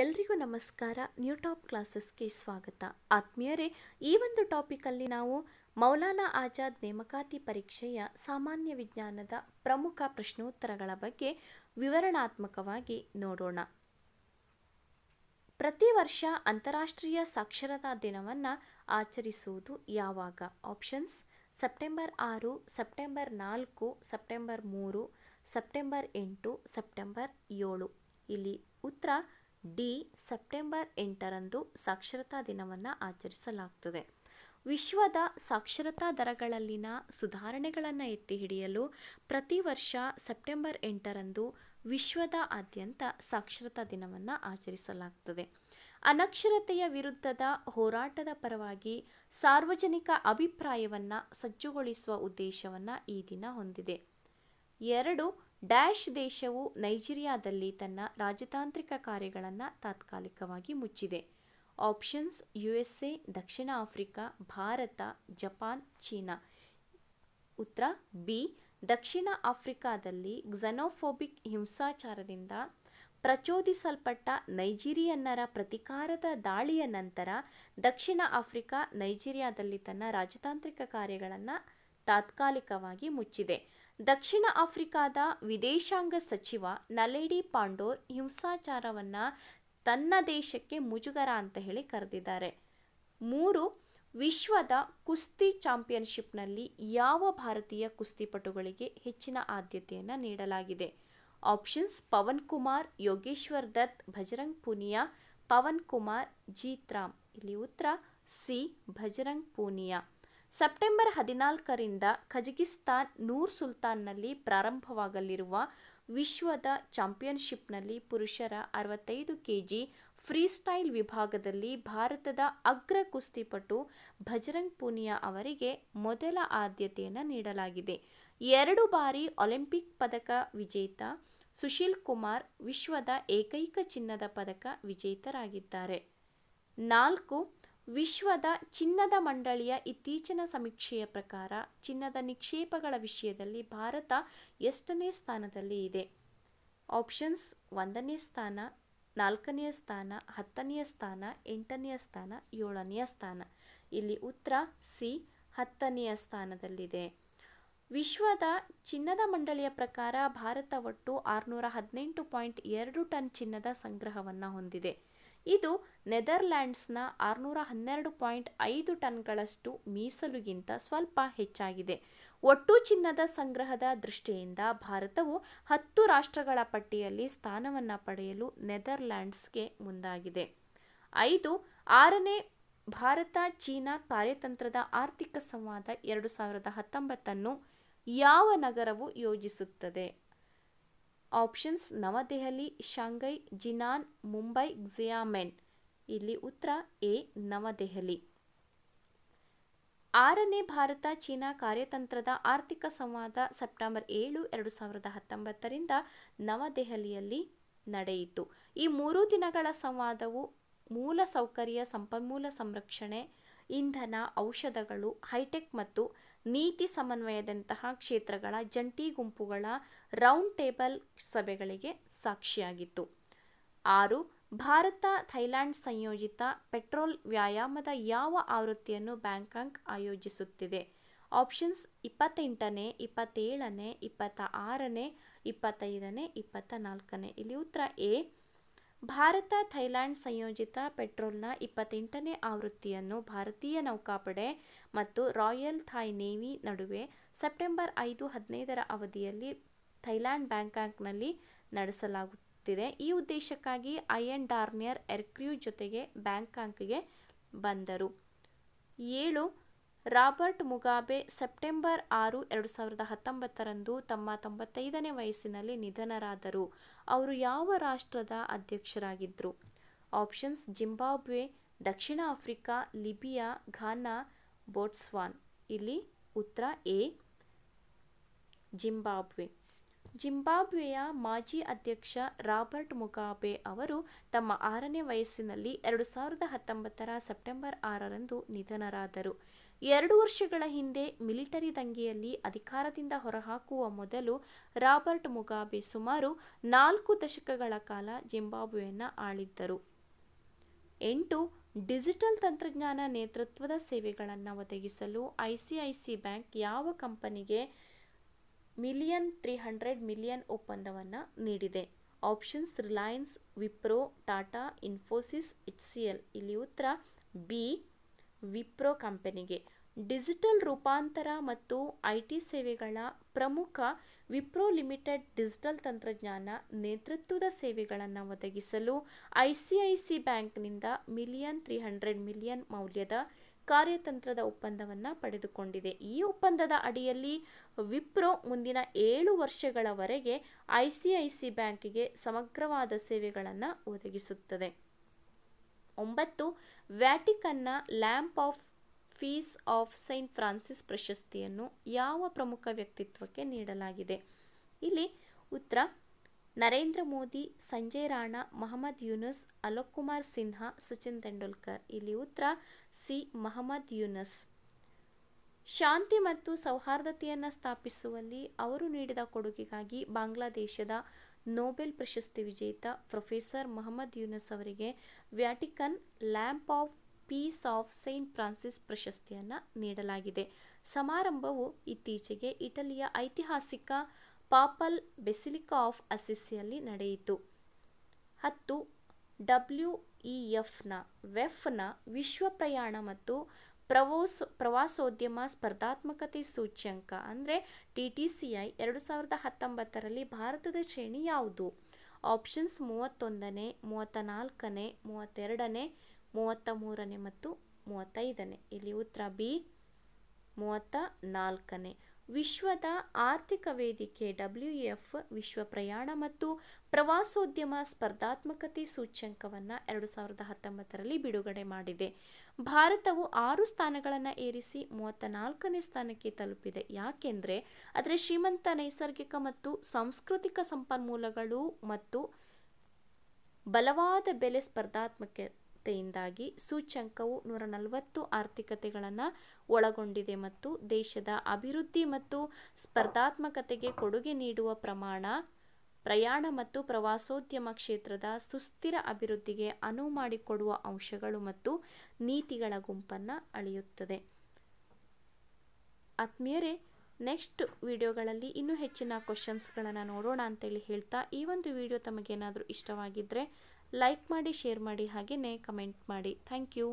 ಎಲ್ರಿಗೂ ನಮಸ್ಕಾರ new top ಕ್ಲಾಸಸ್ಗೆ ಸ್ವಾಗತ ಆತ್ಮೀಯರೇ ಈ ಒಂದು ಟಾಪಿಕಲ್ಲಿ ನಾವು ಮೌಲಾನಾ ಆಜಾದ್ ನೇಮಕಾತಿ ಪರೀಕ್ಷೆಯ ಸಾಮಾನ್ಯ ವಿಜ್ಞಾನದ ಪ್ರಮುಖ ಪ್ರಶ್ನೋತ್ತರಗಳ ಬಗ್ಗೆ ವಿವರಣಾತ್ಮಕವಾಗಿ ನೋಡೋಣ ಪ್ರತಿ ವರ್ಷ ಅಂತಾರಾಷ್ಟ್ರೀಯ ಸಾಕ್ಷರತಾ ದಿನವನ್ನು ಆಚರಿಸುವುದು ಯಾವಾಗ ಆಪ್ಷನ್ಸ್ ಸೆಪ್ಟೆಂಬರ್ ಆರು ಸೆಪ್ಟೆಂಬರ್ ನಾಲ್ಕು ಸೆಪ್ಟೆಂಬರ್ ಮೂರು ಸೆಪ್ಟೆಂಬರ್ ಎಂಟು ಸೆಪ್ಟೆಂಬರ್ ಏಳು ಇಲ್ಲಿ ಉತ್ತರ ಡಿ ಸೆಪ್ಟೆಂಬರ್ ಎಂಟರಂದು ಸಾಕ್ಷರತಾ ದಿನವನ್ನು ಆಚರಿಸಲಾಗ್ತದೆ ವಿಶ್ವದ ಸಾಕ್ಷರತಾ ದರಗಳಲ್ಲಿನ ಸುಧಾರಣೆಗಳನ್ನು ಎತ್ತಿ ಹಿಡಿಯಲು ಪ್ರತಿ ವರ್ಷ ಸೆಪ್ಟೆಂಬರ್ ಎಂಟರಂದು ಆದ್ಯಂತ ಸಾಕ್ಷರತಾ ದಿನವನ್ನು ಆಚರಿಸಲಾಗ್ತದೆ ಅನಕ್ಷರತೆಯ ವಿರುದ್ಧದ ಹೋರಾಟದ ಪರವಾಗಿ ಸಾರ್ವಜನಿಕ ಅಭಿಪ್ರಾಯವನ್ನು ಸಜ್ಜುಗೊಳಿಸುವ ಉದ್ದೇಶವನ್ನು ಈ ದಿನ ಹೊಂದಿದೆ ಎರಡು ಡ್ಯಾಶ್ ದೇಶವು ನೈಜೀರಿಯಾದಲ್ಲಿ ತನ್ನ ರಾಜತಾಂತ್ರಿಕ ಕಾರ್ಯಗಳನ್ನು ತಾತ್ಕಾಲಿಕವಾಗಿ ಮುಚ್ಚಿದೆ ಆಪ್ಷನ್ಸ್ ಯು ಎಸ್ ಎ ದಕ್ಷಿಣ ಆಫ್ರಿಕಾ ಭಾರತ ಜಪಾನ್ ಚೀನಾ ಉತ್ತರ ಬಿ ದಕ್ಷಿಣ ಆಫ್ರಿಕಾದಲ್ಲಿ ಕ್ಸನೋಫೋಬಿಕ್ ಹಿಂಸಾಚಾರದಿಂದ ಪ್ರಚೋದಿಸಲ್ಪಟ್ಟ ನೈಜೀರಿಯನ್ನರ ಪ್ರತಿಕಾರದ ದಾಳಿಯ ನಂತರ ದಕ್ಷಿಣ ಆಫ್ರಿಕಾ ನೈಜೀರಿಯಾದಲ್ಲಿ ತನ್ನ ರಾಜತಾಂತ್ರಿಕ ಕಾರ್ಯಗಳನ್ನು ತಾತ್ಕಾಲಿಕವಾಗಿ ಮುಚ್ಚಿದೆ ದಕ್ಷಿಣ ಆಫ್ರಿಕಾದ ವಿದೇಶಾಂಗ ಸಚಿವ ನಲೇಡಿ ಪಾಂಡೋರ್ ಹಿಂಸಾಚಾರವನ್ನು ತನ್ನ ದೇಶಕ್ಕೆ ಮುಜುಗರ ಅಂತ ಹೇಳಿ ಕರೆದಿದ್ದಾರೆ ಮೂರು ವಿಶ್ವದ ಕುಸ್ತಿ ಚಾಂಪಿಯನ್ಶಿಪ್ನಲ್ಲಿ ಯಾವ ಭಾರತೀಯ ಕುಸ್ತಿಪಟುಗಳಿಗೆ ಹೆಚ್ಚಿನ ಆದ್ಯತೆಯನ್ನು ನೀಡಲಾಗಿದೆ ಆಪ್ಷನ್ಸ್ ಪವನ್ ಕುಮಾರ್ ಯೋಗೇಶ್ವರ್ ದತ್ ಭಜರಂಗ್ ಪೂನಿಯಾ ಪವನ್ ಕುಮಾರ್ ಜೀತ್ರಾಮ್ ರಾಮ್ ಇಲ್ಲಿ ಉತ್ತರ ಸಿ ಭಜರಂಗ್ ಪೂನಿಯಾ ಸೆಪ್ಟೆಂಬರ್ ಹದಿನಾಲ್ಕರಿಂದ ಖಜಗಿಸ್ತಾನ್ ನೂರ್ ಸುಲ್ತಾನ್ನಲ್ಲಿ ಪ್ರಾರಂಭವಾಗಲಿರುವ ವಿಶ್ವದ ಚಾಂಪಿಯನ್ಶಿಪ್ನಲ್ಲಿ ಪುರುಷರ ಅರವತ್ತೈದು ಕೆಜಿ ಫ್ರೀಸ್ಟೈಲ್ ವಿಭಾಗದಲ್ಲಿ ಭಾರತದ ಅಗ್ರ ಕುಸ್ತಿಪಟು ಭಜರಂಗ್ ಪೂನಿಯಾ ಅವರಿಗೆ ಮೊದಲ ಆದ್ಯತೆಯನ್ನು ನೀಡಲಾಗಿದೆ ಎರಡು ಬಾರಿ ಒಲಿಂಪಿಕ್ ಪದಕ ವಿಜೇತ ಸುಶೀಲ್ ಕುಮಾರ್ ವಿಶ್ವದ ಏಕೈಕ ಚಿನ್ನದ ಪದಕ ವಿಜೇತರಾಗಿದ್ದಾರೆ ನಾಲ್ಕು ವಿಶ್ವದ ಚಿನ್ನದ ಮಂಡಳಿಯ ಇತ್ತೀಚಿನ ಸಮೀಕ್ಷೆಯ ಪ್ರಕಾರ ಚಿನ್ನದ ನಿಕ್ಷೇಪಗಳ ವಿಷಯದಲ್ಲಿ ಭಾರತ ಎಷ್ಟನೇ ಸ್ಥಾನದಲ್ಲಿ ಇದೆ ಆಪ್ಷನ್ಸ್ ಒಂದನೇ ಸ್ಥಾನ ನಾಲ್ಕನೆಯ ಸ್ಥಾನ ಹತ್ತನೆಯ ಸ್ಥಾನ ಎಂಟನೆಯ ಸ್ಥಾನ ಏಳನೆಯ ಸ್ಥಾನ ಇಲ್ಲಿ ಉತ್ತರ ಸಿ ಹತ್ತನೆಯ ಸ್ಥಾನದಲ್ಲಿದೆ ವಿಶ್ವದ ಚಿನ್ನದ ಮಂಡಳಿಯ ಪ್ರಕಾರ ಭಾರತ ಒಟ್ಟು ಆರುನೂರ ಹದಿನೆಂಟು ಪಾಯಿಂಟ್ ಎರಡು ಟನ್ ಚಿನ್ನದ ಸಂಗ್ರಹವನ್ನು ಹೊಂದಿದೆ ಇದು ನೆದರ್ಲ್ಯಾಂಡ್ಸ್ನ ಆರುನೂರ ಹನ್ನೆರಡು ಪಾಯಿಂಟ್ ಐದು ಟನ್ಗಳಷ್ಟು ಮೀಸಲುಗಿಂತ ಸ್ವಲ್ಪ ಹೆಚ್ಚಾಗಿದೆ ಒಟ್ಟು ಚಿನ್ನದ ಸಂಗ್ರಹದ ದೃಷ್ಟಿಯಿಂದ ಭಾರತವು ಹತ್ತು ರಾಷ್ಟ್ರಗಳ ಪಟ್ಟಿಯಲ್ಲಿ ಸ್ಥಾನವನ್ನು ಪಡೆಯಲು ನೆದರ್ಲ್ಯಾಂಡ್ಸ್ಗೆ ಮುಂದಾಗಿದೆ ಐದು ಆರನೇ ಭಾರತ ಚೀನಾ ಕಾರ್ಯತಂತ್ರದ ಆರ್ಥಿಕ ಸಂವಾದ ಎರಡು ಸಾವಿರದ ಹತ್ತೊಂಬತ್ತನ್ನು ಯಾವ ನಗರವು ಯೋಜಿಸುತ್ತದೆ options New Delhi Shanghai Jinan Mumbai Xiamen ಇಲ್ಲಿ ಉತ್ತರ ಎ ನವದೆಹಲಿ ಆರನೇ ಭಾರತ ಚೀನಾ ಕಾರ್ಯತಂತ್ರದ ಆರ್ಥಿಕ ಸಂವಾದ ಸೆಪ್ಟೆಂಬರ್ ಏಳು ಎರಡು ಸಾವಿರದ ಹತ್ತೊಂಬತ್ತರಿಂದ ನವದೆಹಲಿಯಲ್ಲಿ ನಡೆಯಿತು ಈ ಮೂರು ದಿನಗಳ ಸಂವಾದವು ಮೂಲ ಸೌಕರ್ಯ ಸಂಪನ್ಮೂಲ ಸಂರಕ್ಷಣೆ ಇಂಧನ ಔಷಧಗಳು ಹೈಟೆಕ್ ಮತ್ತು ನೀತಿ ಸಮನ್ವಯದಂತಹ ಕ್ಷೇತ್ರಗಳ ಜಂಟಿ ಗುಂಪುಗಳ ರೌಂಡ್ ಟೇಬಲ್ ಸಭೆಗಳಿಗೆ ಸಾಕ್ಷಿಯಾಗಿತ್ತು ಆರು ಭಾರತ ಥೈಲ್ಯಾಂಡ್ ಸಂಯೋಜಿತ ಪೆಟ್ರೋಲ್ ವ್ಯಾಯಾಮದ ಯಾವ ಆವೃತ್ತಿಯನ್ನು ಬ್ಯಾಂಕಾಂಕ್ ಆಯೋಜಿಸುತ್ತಿದೆ ಆಪ್ಷನ್ಸ್ ಇಪ್ಪತ್ತೆಂಟನೇ ಇಪ್ಪತ್ತೇಳನೇ ಇಪ್ಪತ್ತ ಆರನೇ ಇಪ್ಪತ್ತೈದನೇ ಇಪ್ಪತ್ತ ನಾಲ್ಕನೇ ಇಲ್ಲಿ ಉತ್ತರ ಎ ಭಾರತ ಥೈಲ್ಯಾಂಡ್ ಸಂಯೋಜಿತ ಪೆಟ್ರೋಲ್ನ ಇಪ್ಪತ್ತೆಂಟನೇ ಆವೃತ್ತಿಯನ್ನು ಭಾರತೀಯ ನೌಕಾಪಡೆ ಮತ್ತು ರಾಯಲ್ ಥಾಯ್ ನೇವಿ ನಡುವೆ ಸೆಪ್ಟೆಂಬರ್ ಐದು ಹದಿನೈದರ ಅವಧಿಯಲ್ಲಿ ಥೈಲ್ಯಾಂಡ್ ಬ್ಯಾಂಕಾಕ್ನಲ್ಲಿ ನಡೆಸಲಾಗುತ್ತಿದೆ ಈ ಉದ್ದೇಶಕ್ಕಾಗಿ ಐಎನ್ ಡಾರ್ನಿಯರ್ ಎರ್ಕ್ರ್ಯೂ ಜೊತೆಗೆ ಬ್ಯಾಂಕಾಕ್ಗೆ ಬಂದರು ಏಳು ರಾಬರ್ಟ್ ಮುಗಾಬೆ ಸೆಪ್ಟೆಂಬರ್ ಆರು ಎರಡು ಸಾವಿರದ ಹತ್ತೊಂಬತ್ತರಂದು ತಮ್ಮ ತೊಂಬತ್ತೈದನೇ ವಯಸ್ಸಿನಲ್ಲಿ ನಿಧನರಾದರು ಅವರು ಯಾವ ರಾಷ್ಟ್ರದ ಅಧ್ಯಕ್ಷರಾಗಿದ್ದರು ಆಪ್ಷನ್ಸ್ ಜಿಂಬಾಬ್ವೆ ದಕ್ಷಿಣ ಆಫ್ರಿಕಾ ಲಿಬಿಯಾ ಘಾನಾ ಬೋಟ್ಸ್ವಾನ್ ಇಲ್ಲಿ ಉತ್ತರ ಎ ಜಿಂಬಾಬ್ವೆ ಜಿಂಬಾಬ್ವೆಯ ಮಾಜಿ ಅಧ್ಯಕ್ಷ ರಾಬರ್ಟ್ ಮುಗಾಬೆ ಅವರು ತಮ್ಮ ಆರನೇ ವಯಸ್ಸಿನಲ್ಲಿ ಎರಡು ಸಾವಿರದ ಹತ್ತೊಂಬತ್ತರ ಸೆಪ್ಟೆಂಬರ್ ಆರರಂದು ನಿಧನರಾದರು ಎರಡು ವರ್ಷಗಳ ಹಿಂದೆ ಮಿಲಿಟರಿ ದಂಗೆಯಲ್ಲಿ ಅಧಿಕಾರದಿಂದ ಹೊರಹಾಕುವ ಮೊದಲು ರಾಬರ್ಟ್ ಮುಗಾಬೆ ಸುಮಾರು ನಾಲ್ಕು ದಶಕಗಳ ಕಾಲ ಜಿಂಬಾಬ್ವೆಯನ್ನು ಆಳಿದ್ದರು ಎಂಟು ಡಿಜಿಟಲ್ ತಂತ್ರಜ್ಞಾನ ನೇತೃತ್ವದ ಸೇವೆಗಳನ್ನು ಒದಗಿಸಲು I C I C bank ಯಾವ ಕಂಪನಿಗೆ ಮಿಲಿಯನ್ ತ್ರೀ ಹಂಡ್ರೆಡ್ ಮಿಲಿಯನ್ ಒಪ್ಪಂದವನ್ನು ನೀಡಿದೆ options Reliance Wipro Tata Infosys H C L ಇಲ್ಲಿ ಉತ್ತರ ಬಿ ವಿಪ್ರೋ ಕಂಪನಿಗೆ ಡಿಜಿಟಲ್ ರೂಪಾಂತರ ಮತ್ತು ಐ ಟಿ ಸೇವೆಗಳ ಪ್ರಮುಖ ವಿಪ್ರೋ ಲಿಮಿಟೆಡ್ ಡಿಜಿಟಲ್ ತಂತ್ರಜ್ಞಾನ ನೇತೃತ್ವದ ಸೇವೆಗಳನ್ನು ಒದಗಿಸಲು ಐ ಸಿ ಐ ಸಿ ಬ್ಯಾಂಕ್ನಿಂದ ಮಿಲಿಯನ್ ತ್ರೀ ಹಂಡ್ರೆಡ್ ಮಿಲಿಯನ್ ಮೌಲ್ಯದ ಕಾರ್ಯತಂತ್ರದ ಒಪ್ಪಂದವನ್ನು ಪಡೆದುಕೊಂಡಿದೆ ಈ ಒಪ್ಪಂದದ ಅಡಿಯಲ್ಲಿ ವಿಪ್ರೋ ಮುಂದಿನ ಏಳು ವರ್ಷಗಳವರೆಗೆ ಐ ಸಿ ಐ ಸಿ ಬ್ಯಾಂಕಿಗೆ ಸಮಗ್ರವಾದ ಸೇವೆಗಳನ್ನು ಒದಗಿಸುತ್ತದೆ ಒಂಬತ್ತು ವ್ಯಾಟಿಕನ್ನ Lamp of Peace of Saint Francis ಪ್ರಶಸ್ತಿಯನ್ನು ಯಾವ ಪ್ರಮುಖ ವ್ಯಕ್ತಿತ್ವಕ್ಕೆ ನೀಡಲಾಗಿದೆ ಇಲ್ಲಿ ಉತ್ತರ ನರೇಂದ್ರ ಮೋದಿ ಸಂಜಯ್ ರಾಣಾ ಮಹಮ್ಮದ್ ಯುನಸ್ ಅಲೋಕ್ ಕುಮಾರ್ ಸಿನ್ಹಾ ಸಚಿನ್ ತೆಂಡೂಲ್ಕರ್ ಇಲ್ಲಿ ಉತ್ತರ ಸಿ ಮಹಮ್ಮದ್ ಯುನಸ್ ಶಾಂತಿ ಮತ್ತು ಸೌಹಾರ್ದತೆಯನ್ನು ಸ್ಥಾಪಿಸುವಲ್ಲಿ ಅವರು ನೀಡಿದ ಕೊಡುಗೆಗಾಗಿ ಬಾಂಗ್ಲಾದೇಶದ ನೋಬೆಲ್ ಪ್ರಶಸ್ತಿ ವಿಜೇತ ಪ್ರೊಫೆಸರ್ ಮೊಹಮ್ಮದ್ ಯೂನಸ್ ಅವರಿಗೆ Vatican Lamp of Peace of Saint Francis ಪ್ರಶಸ್ತಿಯನ್ನು ನೀಡಲಾಗಿದೆ ಸಮಾರಂಭವು ಇತ್ತೀಚೆಗೆ ಇಟಲಿಯ ಐತಿಹಾಸಿಕ ಪಾಪಲ್ ಬೆಸಿಲಿಕಾ ಆಫ್ ಅಸಿಸಿಯಲ್ಲಿ ನಡೆಯಿತು ಹತ್ತು ಡಬ್ಲ್ಯೂ ಇ ಎಫ್ನ ವೆಫ್ನ ವಿಶ್ವ ಪ್ರಯಾಣ ಮತ್ತು ಪ್ರವೋಸ್ ಪ್ರವಾಸೋದ್ಯಮ ಸ್ಪರ್ಧಾತ್ಮಕತೆ ಸೂಚ್ಯಂಕ ಅಂದರೆ ಟಿ ಟಿ ಸಿ ಐ ಎರಡು ಸಾವಿರದ ಹತ್ತೊಂಬತ್ತರಲ್ಲಿ ಭಾರತದ ಶ್ರೇಣಿ ಯಾವುದು ಆಪ್ಷನ್ಸ್ ಮೂವತ್ತೊಂದನೇ ಮೂವತ್ತ ನಾಲ್ಕನೇ ಮೂವತ್ತೆರಡನೇ ಮೂವತ್ತ ಮೂರನೇ ಮತ್ತು ಮೂವತ್ತೈದನೇ ಇಲ್ಲಿ ಉತ್ತರ ಬಿ ಮೂವತ್ತ ನಾಲ್ಕನೇ ವಿಶ್ವದ ಆರ್ಥಿಕ ವೇದಿಕೆ ಡಬ್ಲ್ಯೂ ಎಫ್ ವಿಶ್ವ ಪ್ರಯಾಣ ಮತ್ತು ಪ್ರವಾಸೋದ್ಯಮ ಸ್ಪರ್ಧಾತ್ಮಕತೆ ಸೂಚ್ಯಂಕವನ್ನು ಎರಡು ಸಾವಿರದ ಹತ್ತೊಂಬತ್ತರಲ್ಲಿ ಬಿಡುಗಡೆ ಮಾಡಿದೆ ಭಾರತವು ಆರು ಸ್ಥಾನಗಳನ್ನು ಏರಿಸಿ ಮೂವತ್ತ ನಾಲ್ಕನೇ ಸ್ಥಾನಕ್ಕೆ ತಲುಪಿದೆ ಯಾಕೆಂದರೆ ಅದರ ಶ್ರೀಮಂತ ನೈಸರ್ಗಿಕ ಮತ್ತು ಸಾಂಸ್ಕೃತಿಕ ಸಂಪನ್ಮೂಲಗಳು ಮತ್ತು ಬಲವಾದ ಬೆಲೆ ಸ್ಪರ್ಧಾತ್ಮಕ ಅಸಮಾನತೆಯಿಂದಾಗಿ ಸೂಚ್ಯಂಕವು ನೂರ ನಲವತ್ತು ಆರ್ಥಿಕತೆಗಳನ್ನು ಒಳಗೊಂಡಿದೆ ಮತ್ತು ದೇಶದ ಅಭಿವೃದ್ಧಿ ಮತ್ತು ಸ್ಪರ್ಧಾತ್ಮಕತೆಗೆ ಕೊಡುಗೆ ನೀಡುವ ಪ್ರಮಾಣ ಪ್ರಯಾಣ ಮತ್ತು ಪ್ರವಾಸೋದ್ಯಮ ಕ್ಷೇತ್ರದ ಸುಸ್ಥಿರ ಅಭಿವೃದ್ಧಿಗೆ ಅನುವು ಮಾಡಿಕೊಡುವ ಅಂಶಗಳು ಮತ್ತು ನೀತಿಗಳ ಗುಂಪನ್ನು ಅಳೆಯುತ್ತದೆ ಆತ್ಮೀಯರೇ ನೆಕ್ಸ್ಟ್ ವಿಡಿಯೋಗಳಲ್ಲಿ ಇನ್ನೂ ಹೆಚ್ಚಿನ ಕ್ವಶನ್ಸ್ಗಳನ್ನು ನೋಡೋಣ ಅಂತೇಳಿ ಹೇಳ್ತಾ ಈ ಒಂದು ವಿಡಿಯೋ ತಮಗೇನಾದರೂ ಇಷ್ಟವಾಗಿದ್ದರೆ ಲೈಕ್ ಮಾಡಿ ಶೇರ್ ಮಾಡಿ ಹಾಗೆಯೇ ಕಮೆಂಟ್ ಮಾಡಿ ಥ್ಯಾಂಕ್ ಯು